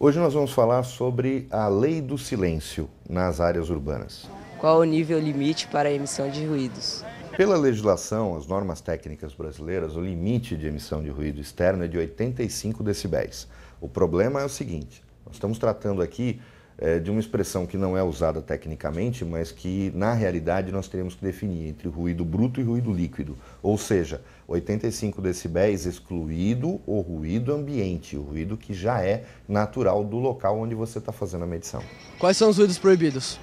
Hoje nós vamos falar sobre a lei do silêncio nas áreas urbanas. Qual o nível limite para a emissão de ruídos? Pela legislação, as normas técnicas brasileiras, o limite de emissão de ruído externo é de 85 decibéis. O problema é o seguinte: nós estamos tratando aqui é, de uma expressão que não é usada tecnicamente, mas que na realidade nós teríamos que definir entre ruído bruto e ruído líquido. Ou seja, 85 decibéis excluído o ruído ambiente, o ruído que já é natural do local onde você está fazendo a medição. Quais são os ruídos proibidos?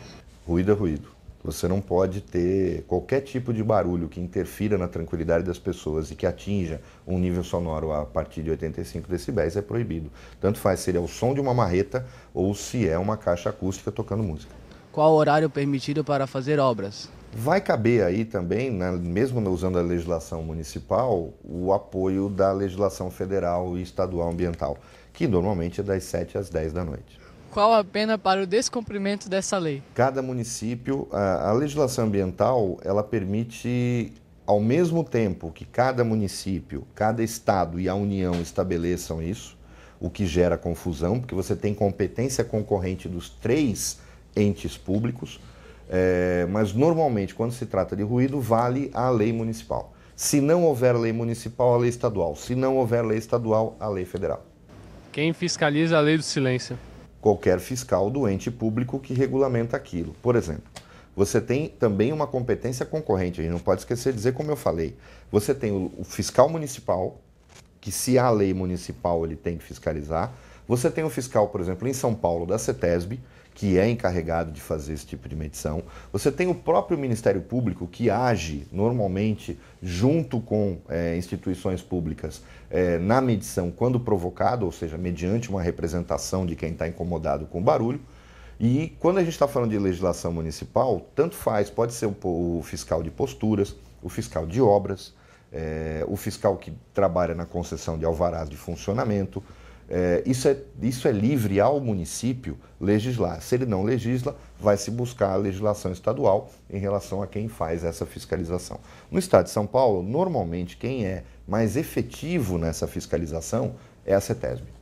Ruído é ruído. Você não pode ter qualquer tipo de barulho que interfira na tranquilidade das pessoas e que atinja um nível sonoro a partir de 85 decibéis é proibido. Tanto faz se ele é o som de uma marreta ou se é uma caixa acústica tocando música. Qual o horário permitido para fazer obras? Vai caber aí também, né, mesmo usando a legislação municipal, o apoio da legislação federal e estadual ambiental, que normalmente é das 7 às 10 da noite qual a pena para o descumprimento dessa lei? Cada município, a, a legislação ambiental, ela permite ao mesmo tempo que cada município, cada estado e a União estabeleçam isso, o que gera confusão, porque você tem competência concorrente dos três entes públicos, é, mas normalmente, quando se trata de ruído, vale a lei municipal. Se não houver lei municipal, a lei estadual. Se não houver lei estadual, a lei federal. Quem fiscaliza a lei do silêncio? qualquer fiscal do ente público que regulamenta aquilo. Por exemplo, você tem também uma competência concorrente, a gente não pode esquecer de dizer como eu falei. Você tem o fiscal municipal, que se há lei municipal ele tem que fiscalizar, você tem o fiscal, por exemplo, em São Paulo, da CETESB, que é encarregado de fazer esse tipo de medição. Você tem o próprio Ministério Público, que age normalmente junto com é, instituições públicas é, na medição quando provocado, ou seja, mediante uma representação de quem está incomodado com o barulho. E quando a gente está falando de legislação municipal, tanto faz, pode ser o fiscal de posturas, o fiscal de obras, é, o fiscal que trabalha na concessão de alvarás de funcionamento é, isso, é, isso é livre ao município legislar. Se ele não legisla, vai se buscar a legislação estadual em relação a quem faz essa fiscalização. No estado de São Paulo, normalmente quem é mais efetivo nessa fiscalização é a CETESB.